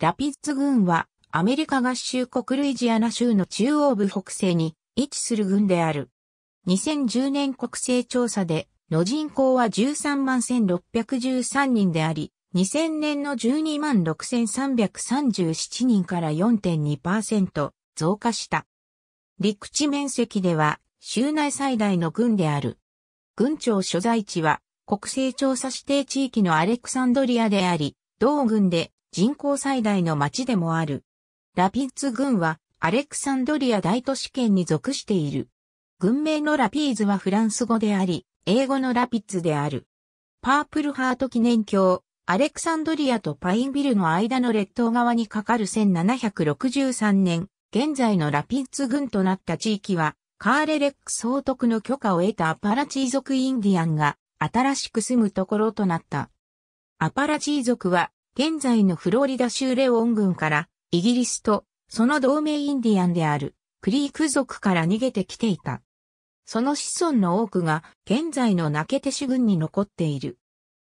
ラピッツ郡はアメリカ合衆国ルイジアナ州の中央部北西に位置する郡である。2010年国勢調査での人口は13万1613人であり、2000年の12万6337人から4.2%増加した。陸地面積では州内最大の郡である。郡庁所在地は国勢調査指定地域のアレクサンドリアであり、同郡で人口最大の町でもある。ラピッツ郡はアレクサンドリア大都市圏に属している。軍名のラピーズはフランス語であり、英語のラピッツである。パープルハート記念橋、アレクサンドリアとパインビルの間の列島側にかかる1763年、現在のラピッツ郡となった地域は、カーレレック総督の許可を得たアパラチー族インディアンが新しく住むところとなった。アパラチー族は現在のフロリダ州レオン軍からイギリスとその同盟インディアンであるクリーク族から逃げてきていた。その子孫の多くが現在のナケテシュ軍に残っている。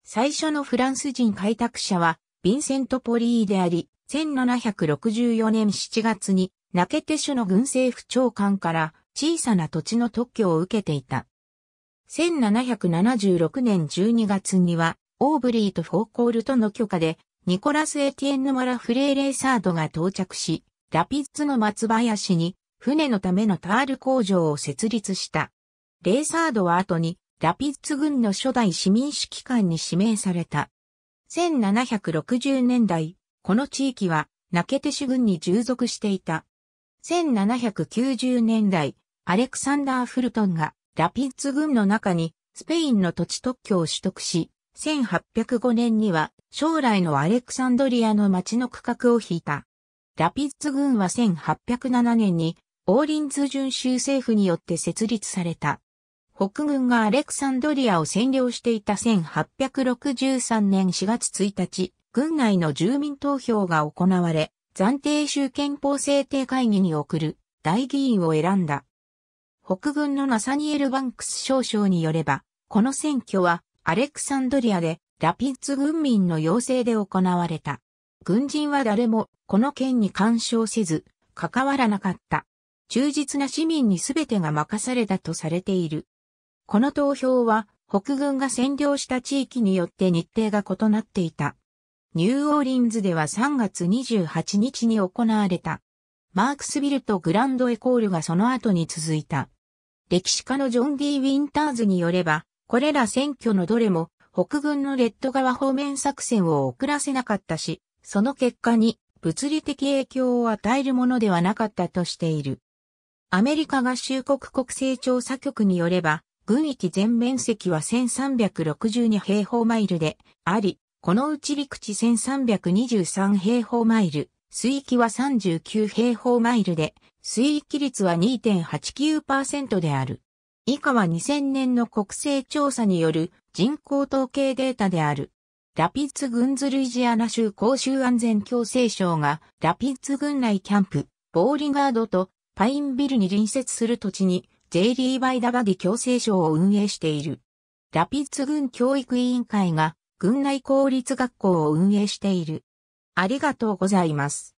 最初のフランス人開拓者はヴィンセント・ポリーであり、1764年7月にナケテシュの軍政府長官から小さな土地の特許を受けていた。1776年12月にはオーブリーとフォーコールとの許可でニコラス・エティエンヌ・マラフレーレーサードが到着し、ラピッツの松林に船のためのタール工場を設立した。レーサードは後にラピッツ軍の初代市民指揮官に指名された。1760年代、この地域は泣けて主軍に従属していた。1790年代、アレクサンダー・フルトンがラピッツ軍の中にスペインの土地特許を取得し、1805年には将来のアレクサンドリアの町の区画を引いた。ラピッツ軍は1807年にオーリンズ準州政府によって設立された。北軍がアレクサンドリアを占領していた1863年4月1日、軍内の住民投票が行われ、暫定州憲法制定会議に送る大議員を選んだ。北軍のナサニエル・バンクス少将によれば、この選挙はアレクサンドリアでラピッツ軍民の要請で行われた。軍人は誰もこの件に干渉せず、関わらなかった。忠実な市民に全てが任されたとされている。この投票は北軍が占領した地域によって日程が異なっていた。ニューオーリンズでは3月28日に行われた。マークスビルとグランドエコールがその後に続いた。歴史家のジョン・ディ・ウィンターズによれば、これら選挙のどれも北軍のレッド側方面作戦を遅らせなかったし、その結果に物理的影響を与えるものではなかったとしている。アメリカ合衆国国勢調査局によれば、軍域全面積は1362平方マイルであり、このうち陸地1323平方マイル、水域は39平方マイルで、水域率は2.89%である。以下は2000年の国勢調査による人口統計データである。ラピッツ郡ズルイジアナ州公衆安全共生省が、ラピッツ郡内キャンプ、ボーリガードとパインビルに隣接する土地に、J リーバイダバギ共生省を運営している。ラピッツ郡教育委員会が、郡内公立学校を運営している。ありがとうございます。